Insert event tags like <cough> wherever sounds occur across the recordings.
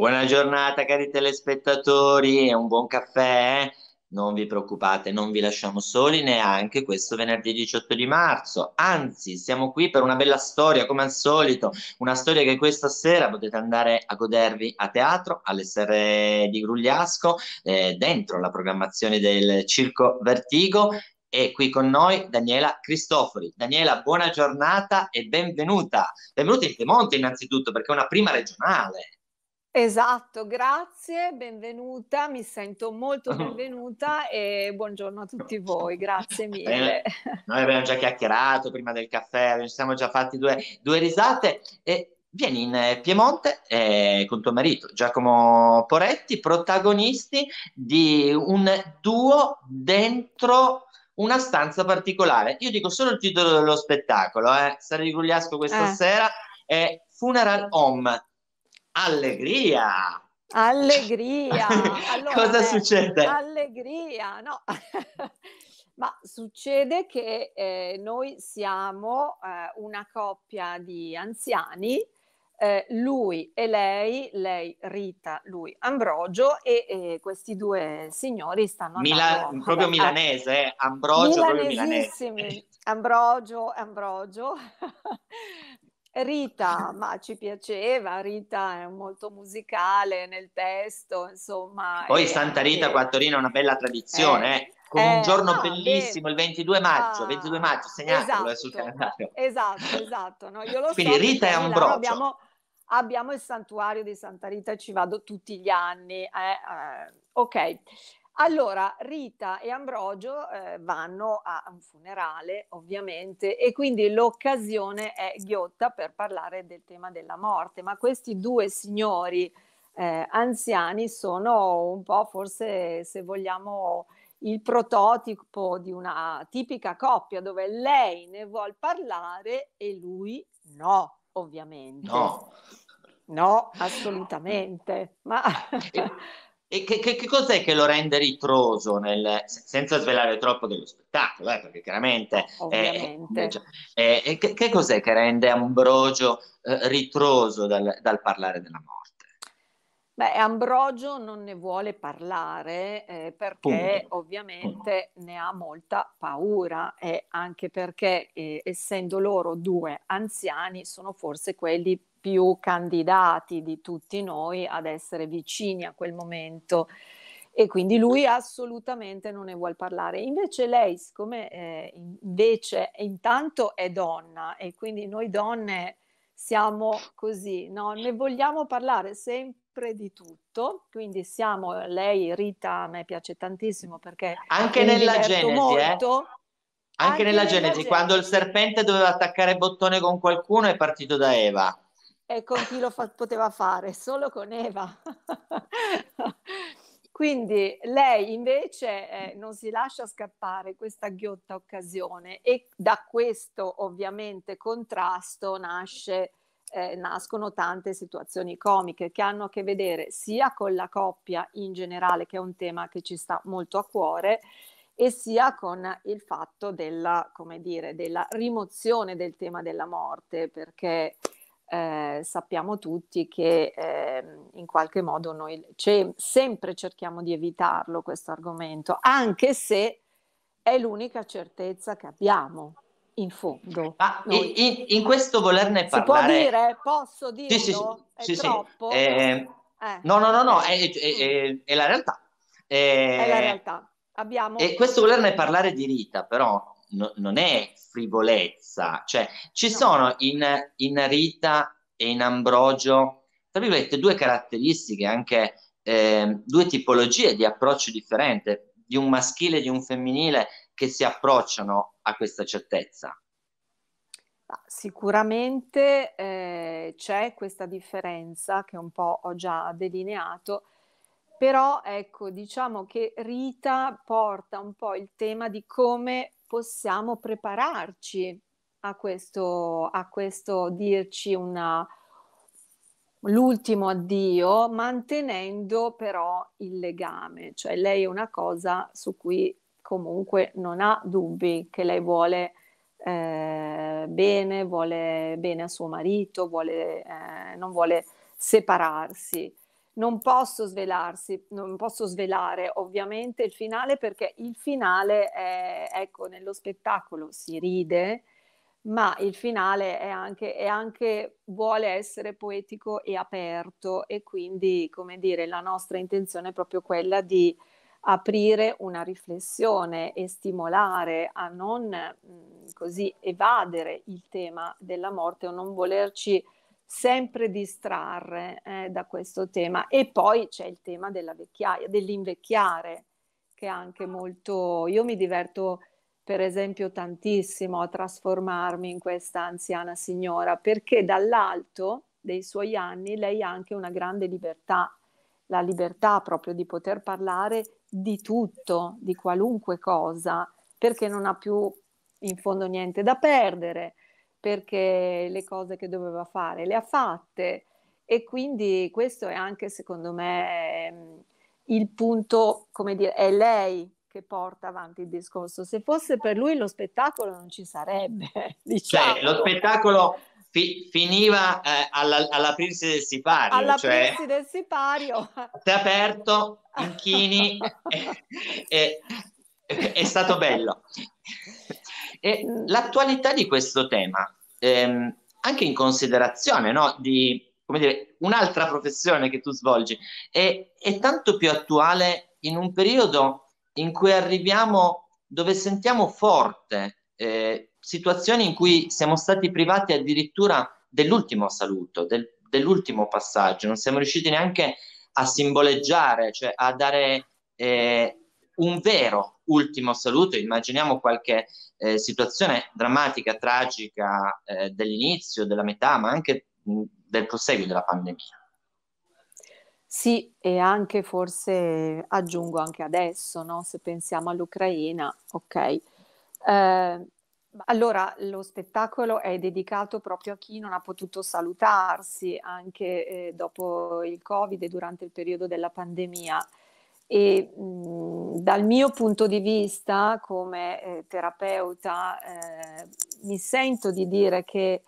Buona giornata cari telespettatori e un buon caffè. Eh? Non vi preoccupate, non vi lasciamo soli neanche questo venerdì 18 di marzo. Anzi, siamo qui per una bella storia, come al solito, una storia che questa sera potete andare a godervi a teatro, all'essere di Grugliasco, eh, dentro la programmazione del Circo Vertigo. E qui con noi Daniela Cristofori. Daniela, buona giornata e benvenuta. Benvenuta in Piemonte innanzitutto, perché è una prima regionale. Esatto, grazie, benvenuta, mi sento molto <laughs> benvenuta e buongiorno a tutti voi, grazie <laughs> eh, mille. Noi abbiamo già chiacchierato prima del caffè, ci siamo già fatti due, due risate e vieni in eh, Piemonte eh, con tuo marito Giacomo Poretti, protagonisti di un duo dentro una stanza particolare. Io dico solo il titolo dello spettacolo, eh. Sara Gugliasco questa eh. sera è Funeral Home Allegria! Allegria! <laughs> Allora, Cosa beh, succede? Allegria, no. <laughs> Ma succede che eh, noi siamo eh, una coppia di anziani, eh, lui e lei, lei Rita, lui Ambrogio e, e questi due signori stanno Mila- andando, proprio vabbè, eh, milanese, eh, Ambrogio proprio milanese. Ambrogio, Ambrogio <laughs> Rita, ma ci piaceva, Rita è molto musicale nel testo, insomma. Poi Santa Rita anche... qua a Torino è una bella tradizione, eh, eh. con eh, un giorno no, bellissimo, beh, il 22 maggio, ah, 22 maggio, segnatelo eh, esatto, sul calendario. Esatto, esatto, no? io lo Quindi so Rita è un brocio. Abbiamo, abbiamo, il santuario di Santa Rita, ci vado tutti gli anni. Eh? eh ok, allora, Rita e Ambrogio eh, vanno a un funerale, ovviamente, e quindi l'occasione è ghiotta per parlare del tema della morte, ma questi due signori eh, anziani sono un po' forse, se vogliamo, il prototipo di una tipica coppia dove lei ne vuole parlare e lui no, ovviamente. No. No, assolutamente. Ma... E che, che, che, cos'è che lo rende ritroso, nel, senza svelare troppo dello spettacolo, eh, perché chiaramente... Eh, eh, che, che, cos'è che rende Ambrogio eh, ritroso dal, dal parlare della morte? Beh, Ambrogio non ne vuole parlare eh, perché Punto. ovviamente Punto. ne ha molta paura e anche perché eh, essendo loro due anziani sono forse quelli più candidati di tutti noi ad essere vicini a quel momento e quindi lui assolutamente non ne vuole parlare. Invece lei, siccome eh, invece intanto è donna e quindi noi donne siamo così, no? ne vogliamo parlare sempre di tutto, quindi siamo, lei Rita a me piace tantissimo perché... Anche nella Genesi, eh. molto. Eh? Anche, Anche nella, Genesi, Genesi, quando il serpente doveva attaccare bottone con qualcuno è partito da Eva. E con chi lo fa- poteva fare? Solo con Eva. <laughs> Quindi lei invece eh, non si lascia scappare questa ghiotta occasione e da questo ovviamente contrasto nasce, eh, nascono tante situazioni comiche che hanno a che vedere sia con la coppia in generale, che è un tema che ci sta molto a cuore, e sia con il fatto della, dire, della rimozione del tema della morte, perché eh, sappiamo tutti che eh, in qualche modo noi ce- sempre cerchiamo di evitarlo questo argomento, anche se è l'unica certezza che abbiamo in fondo. Ma in, in, questo volerne parlare... Si può dire? Posso dirlo? Sì, sì, sì, sì ehm, eh, No, no, no, no, eh. è, è, è, è la realtà. è la eh, realtà. Abbiamo... E questo volerne parlare di Rita, però no, non è frivolezza, cioè ci no. sono in, in, Rita e in Ambrogio, tra virgolette, due caratteristiche, anche eh, due tipologie di approccio differente, di un maschile e di un femminile che si approcciano a questa certezza. Sicuramente eh, c'è questa differenza che un po' ho già delineato, però ecco, diciamo che Rita porta un po' il tema di come possiamo prepararci a questo, a questo dirci una, l'ultimo addio, mantenendo però il legame. Cioè lei è una cosa su cui comunque non ha dubbi che lei vuole eh, bene, vuole bene a suo marito, vuole, eh, non vuole separarsi non posso svelarsi, non posso svelare ovviamente il finale perché il finale è, ecco, nello spettacolo si ride, ma il finale è anche, è anche, vuole essere poetico e aperto e quindi, come dire, la nostra intenzione è proprio quella di aprire una riflessione e stimolare a non mh, mm, così evadere il tema della morte o non volerci sempre distrarre eh, da questo tema. E poi c'è il tema della vecchiaia, dell'invecchiare, che è anche molto... Io mi diverto, per esempio, tantissimo a trasformarmi in questa anziana signora, perché dall'alto dei suoi anni lei ha anche una grande libertà, la libertà proprio di poter parlare di tutto, di qualunque cosa, perché non ha più in fondo niente da perdere perché le cose che doveva fare le ha fatte e quindi questo è anche secondo me ehm, il punto, come dire, è lei che porta avanti il discorso. Se fosse per lui lo spettacolo non ci sarebbe. Diciamo. <laughs> Cioè, lo diciamo. spettacolo fi- finiva eh, alla, all'aprirsi del sipario. All'aprirsi cioè, del sipario. Ti <laughs> aperto, inchini, è, <laughs> è, è stato bello. E l'attualità di questo tema, ehm, anche in considerazione no, di dire, un'altra professione che tu svolgi, è, è tanto più attuale in un periodo in cui arriviamo dove sentiamo forte eh, situazioni in cui siamo stati privati addirittura dell'ultimo saluto, del, dell'ultimo passaggio, non siamo riusciti neanche a simboleggiare, cioè a dare eh, un vero ultimo saluto, immaginiamo qualche eh, situazione drammatica, tragica eh, dell'inizio, della metà, ma anche mh, del proseguo della pandemia. Sì, e anche forse aggiungo anche adesso, no? se pensiamo all'Ucraina, ok. Eh, allora, lo spettacolo è dedicato proprio a chi non ha potuto salutarsi anche eh, dopo il Covid e durante il periodo della pandemia. E mh, mhmm, dal mio punto di vista, come eh, terapeuta, eh, mi sento di dire che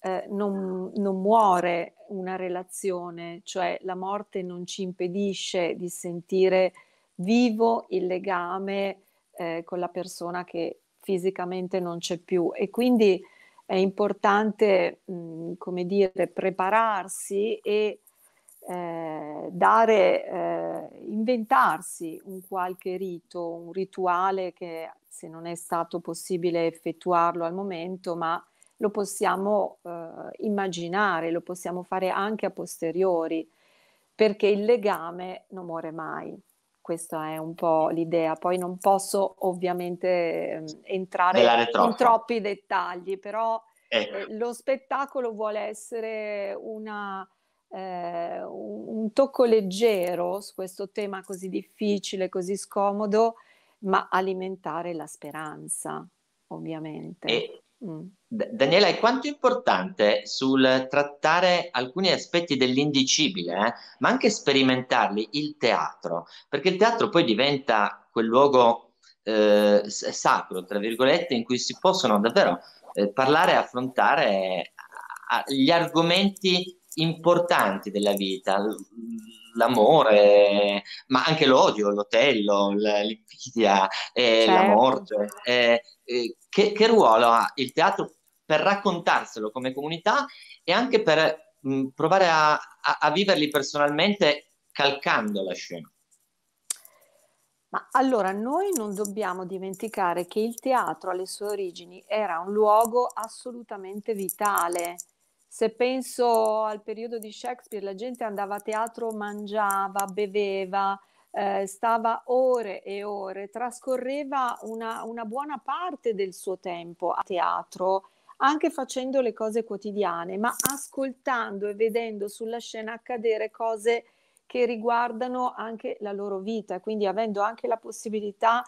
eh, non, non, muore una relazione, cioè la morte non ci impedisce di sentire vivo il legame eh, con la persona che fisicamente non c'è più. E quindi è importante, mh, mhmm, come dire, prepararsi e eh, dare, eh, inventarsi un qualche rito, un rituale che se non è stato possibile effettuarlo al momento, ma lo possiamo eh, immaginare, lo possiamo fare anche a posteriori, perché il legame non muore mai. Questa è un po' l'idea. Poi non posso ovviamente ehm, entrare in troppi dettagli, però ecco. Eh, lo spettacolo vuole essere una, eh, un tocco leggero su questo tema così difficile, così scomodo, ma alimentare la speranza, ovviamente. E, mm. Daniela, è quanto importante sul trattare alcuni aspetti dell'indicibile, eh, ma anche sperimentarli, il teatro, perché il teatro poi diventa quel luogo eh, sacro, tra virgolette, in cui si possono davvero eh, parlare e affrontare eh, gli argomenti importanti della vita, l'amore, ma anche l'odio, l'otello, l'invidia, eh, certo. la morte. Eh, eh, che, che, ruolo ha il teatro per raccontarselo come comunità e anche per mh, provare a, a, a viverli personalmente calcando la scena? Ma allora noi non dobbiamo dimenticare che il teatro alle sue origini era un luogo assolutamente vitale, se penso al periodo di Shakespeare, la gente andava a teatro, mangiava, beveva, eh, stava ore e ore, trascorreva una, una, buona parte del suo tempo a teatro, anche facendo le cose quotidiane, ma ascoltando e vedendo sulla scena accadere cose che riguardano anche la loro vita, quindi avendo anche la possibilità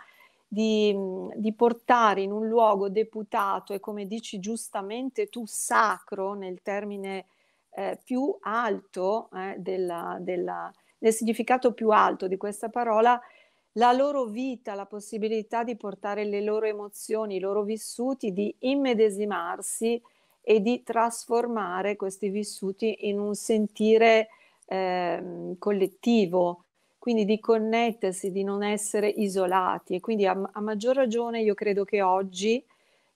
di, di, portare in un luogo deputato e come dici giustamente tu sacro nel termine eh, più alto eh, della, della, del significato più alto di questa parola la loro vita, la possibilità di portare le loro emozioni, i loro vissuti, di immedesimarsi e di trasformare questi vissuti in un sentire eh, collettivo quindi di connettersi, di non essere isolati e quindi a, a maggior ragione io credo che oggi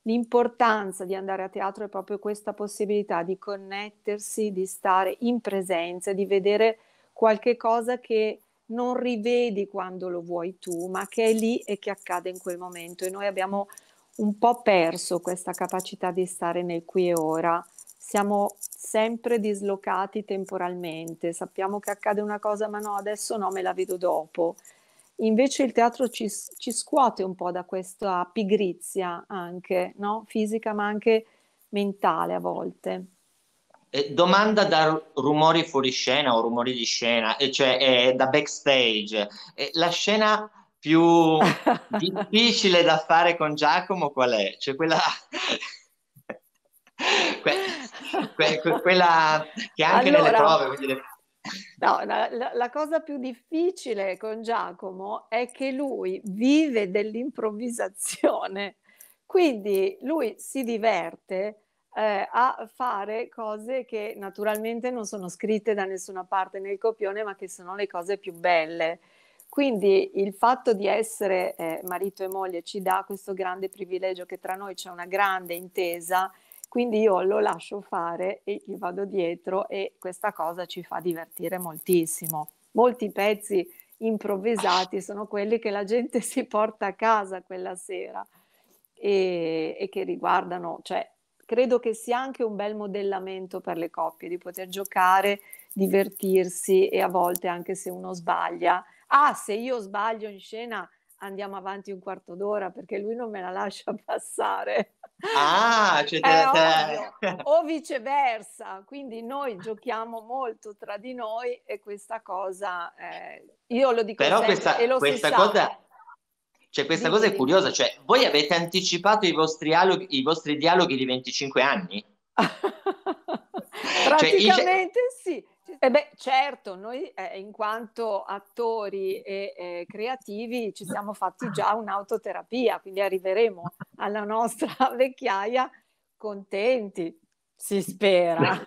l'importanza di andare a teatro è proprio questa possibilità di connettersi, di stare in presenza, di vedere qualche cosa che non rivedi quando lo vuoi tu, ma che è lì e che accade in quel momento. E noi abbiamo un po' perso questa capacità di stare nel qui e ora siamo sempre dislocati temporalmente, sappiamo che accade una cosa ma no, adesso no, me la vedo dopo. Invece il teatro ci, ci scuote un po' da questa pigrizia anche, no? fisica ma anche mentale a volte. Eh, domanda da rumori fuori scena o rumori di scena, cioè eh, da backstage. Eh, la scena più <laughs> difficile da fare con Giacomo qual è? Cioè quella <laughs> que- que- quella che anche allora, nelle prove. Quindi... No, la, la, cosa più difficile con Giacomo è che lui vive dell'improvvisazione, quindi lui si diverte eh, a fare cose che naturalmente non sono scritte da nessuna parte nel copione, ma che sono le cose più belle. Quindi il fatto di essere eh, marito e moglie ci dà questo grande privilegio che tra noi c'è una grande intesa quindi io lo lascio fare e gli vado dietro e questa cosa ci fa divertire moltissimo. Molti pezzi improvvisati sono quelli che la gente si porta a casa quella sera e, e che riguardano, cioè credo che sia anche un bel modellamento per le coppie di poter giocare, divertirsi e a volte anche se uno sbaglia, ah se io sbaglio in scena andiamo avanti un quarto d'ora perché lui non me la lascia <laughs> passare. Ah, <laughs> cioè te, te... <laughs> o viceversa, quindi noi giochiamo molto tra di noi e questa cosa, eh, io lo dico Però sempre, questa, e lo questa cosa... Cioè, questa Dimmi. cosa è curiosa, cioè, voi avete anticipato i vostri, dialoghi, i vostri dialoghi di 25 anni? Cioè, Praticamente cioè, sì, eh beh, certo, noi eh, in quanto attori e eh, creativi ci siamo fatti già un'autoterapia, quindi arriveremo alla nostra <laughs> vecchiaia contenti, si spera.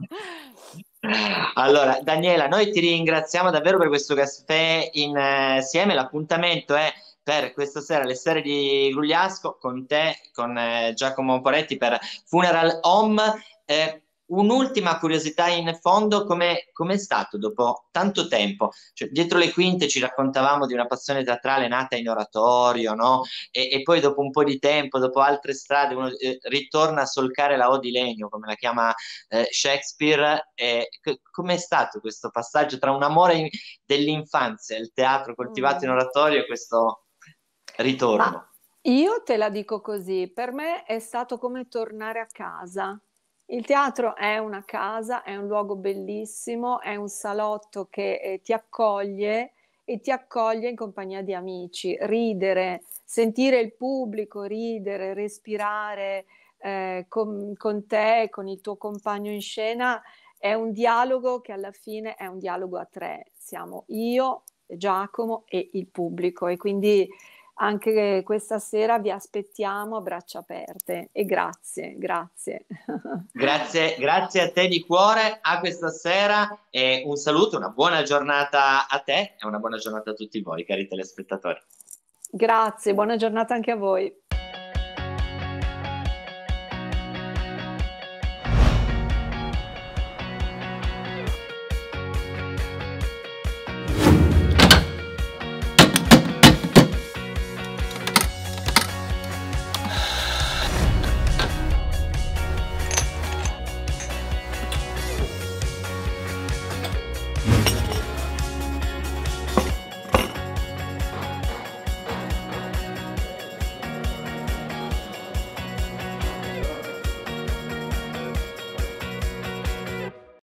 <laughs> allora, Daniela, noi ti ringraziamo davvero per questo caffè eh, insieme, l'appuntamento è per questa sera le serie di Grugliasco con te, con eh, Giacomo Poretti per Funeral Home. Eh, un'ultima curiosità in fondo, come è stato dopo tanto tempo? Cioè, dietro le quinte ci raccontavamo di una passione teatrale nata in oratorio, no? E, e poi dopo un po' di tempo, dopo altre strade, uno eh, ritorna a solcare la O di legno, come la chiama eh, Shakespeare. Eh, com'è stato questo passaggio tra un amore in, dell'infanzia, il teatro coltivato in mm. oratorio e questo ritorno? Ma io te la dico così, per me è stato come tornare a casa il teatro è una casa, è un luogo bellissimo, è un salotto che eh, ti accoglie e ti accoglie in compagnia di amici. Ridere, sentire il pubblico ridere, respirare eh, con, con te, con il tuo compagno in scena, è un dialogo che alla fine è un dialogo a tre. Siamo io, Giacomo e il pubblico e quindi anche questa sera vi aspettiamo a braccia aperte e grazie, grazie. <laughs> grazie, grazie a te di cuore, a questa sera e un saluto, una buona giornata a te e una buona giornata a tutti voi cari telespettatori. Grazie, buona giornata anche a voi.